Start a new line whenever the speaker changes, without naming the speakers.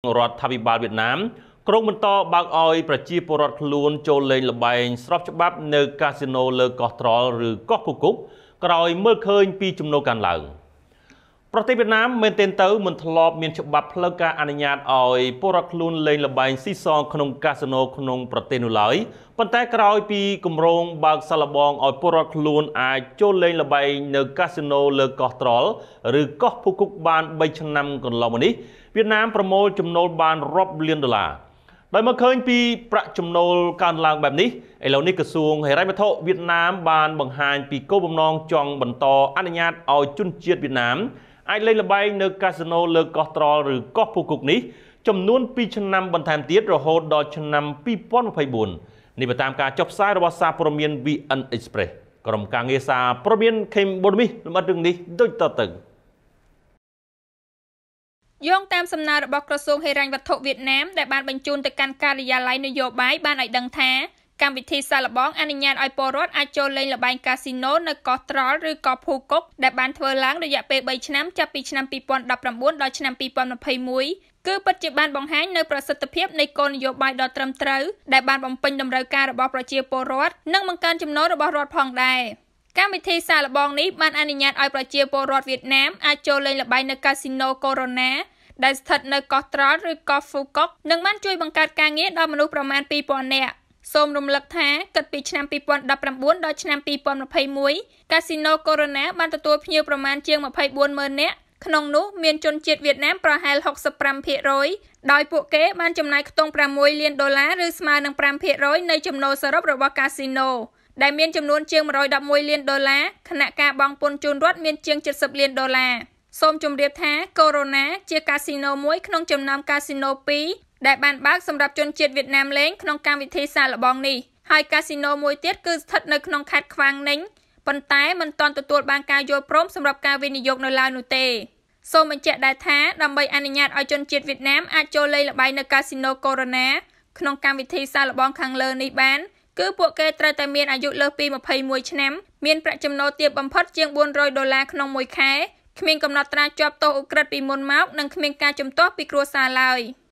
រដ្ឋាភិបាលវៀតណាមក្រុងបន្តបើកឲ្យប្រជាពលរដ្ឋខ្លួនចូលលេងល្បែងស្របច្បាប់នៅកាស៊ីណូលើកោះត្រល់ឬកោះគគុកក្រោយមើលឃើញពីចំនួនកាន់ឡើង។ប្រទេសវៀតណាមមែនទែនទៅមិនធ្លាប់មានច្បាប់ផ្លូវការអនុញ្ញាតឲ្យពលរដ្ឋខ្លួនលេងល្បែងស៊ីសងក្នុងកាស៊ីណូក្នុងប្រទេសនោះឡើយប៉ុន្តែក្រោយពីគម្រោងបើកសាឡបងឲ្យពលរដ្ឋខ្លួនអាចចូលលេងល្បែងនៅកាស៊ីណូលើកោះត្រល់ឬកោះភូគុកបាន3ឆ្នាំកន្លងមកនេះវៀតណាមប្រមូលចំណូលបានរាប់លានដុល្លារដោយមកឃើញពីប្រាក់ចំណូលកើនឡើងបែបនេះឥឡូវនេះក្រសួងហិរញ្ញវត្ថុវៀតណាមបាន បង្ហាញ ពីគោលបំណងចង់បន្តអនុញ្ញាតឲ្យជនជាតិវៀតណាមអាចលេងល្បែងនៅកាស៊ីណូលើកោះត្រល់ឬកោះពូគុកនេះចំនួន2ឆ្នាំបន្ថែមទៀតរហូតដល់ឆ្នាំ2024នេះបើតាមការចុះផ្សាយរបស់សារព័ត៌មាន VN Express ក្រុមការងារសារព័ត៌មានខេមបូឌមីលម្អិតរឿងនេះដូចតទៅ
យោងតាមសំណើរបស់ក្រសួងហិរញ្ញវត្ថុវៀតណាមដែលបានបញ្ជូនទៅកាន់ការិយាល័យនយោបាយបានឲ្យដឹងថាកម្មវិធីសាឡបងអនុញ្ញាតឲ្យពលរដ្ឋអាចចូលលេងល្បែងកាស៊ីណូនៅកោះត្រល់ឬកោះភូគុកដែលបានធ្វើឡើងរយៈពេល3ឆ្នាំចាប់ពីឆ្នាំ2019ដល់ឆ្នាំ2021គឺពិតជាបានបង្ហាញនៅប្រសិទ្ធភាពនៃគោលនយោបាយដ៏ត្រឹមត្រូវដែលបានបំពេញតម្រូវការរបស់ប្រជាពលរដ្ឋនិងបង្កើនចំណូលរបស់រដ្ឋផងដែរ។កម្មវិធីសាឡបងនេះបានអនុញ្ញាតឲ្យប្រជាពលរដ្ឋវៀតណាមអាចចូលលេងល្បែងនៅកាស៊ីណូកូរ៉ូណា ដែលស្ថិតនៅកោះត្រល់ឬកោះហ្វូកុកនិងបានជួយបង្កើតការងារដល់មនុស្សប្រមាណ2000នាក់សូមរំលឹកថាគិតពីឆ្នាំ2019ដល់ឆ្នាំ2021កាស៊ីណូ Corona បានទទួលភ្ញៀវប្រមាណជាង24ម៉ឺននាក់ក្នុងនោះមានជនជាតិវៀតណាមប្រហែល65%ដោយពួកគេបានចំណាយខ្ទង់6លានដុល្លារឬស្មើនឹង5%នៃចំណូលសរុបរបស់កាស៊ីណូដែលមានចំនួនជាង111លានដុល្លារខណៈការបង់ពន្ធជូនរដ្ឋមានជាង70លានដុល្លារ។សូមជម្រាបថា Corona ជាកាស៊ីណូមួយក្នុងចំណោមកាស៊ីណូ2ដែលបានបើកសម្រាប់ជនជាតិវៀតណាមលេងក្នុងកម្មវិធីសាឡបងនេះហើយកាស៊ីណូមួយទៀតគឺស្ថិតនៅក្នុងខេត្តខ្វាងនិញប៉ុន្តែមិនទាន់ទទួលបានការយល់ព្រមសម្រាប់ការវិនិយោគនៅឡើយនោះទេសូមបញ្ជាក់ដែរថាដើម្បីអនុញ្ញាតឲ្យជនជាតិវៀតណាមអាចចូលលេងល្បែងនៅកាស៊ីណូ Corona ក្នុងកម្មវិធីសាឡបងខាងលើនេះបាន គឺពួកគេត្រូវតែមានអាយុលើសពី21ឆ្នាំមានប្រាក់ចំណូលទាបបំផុត ជាង400ដុល្លារក្នុងមួយខែគ្មានកំណត់ត្រាជាប់ទោសឧក្រិដ្ឋពីមុនមកនិងគ្មានការជំទាស់ពីគ្រួសារឡើយ។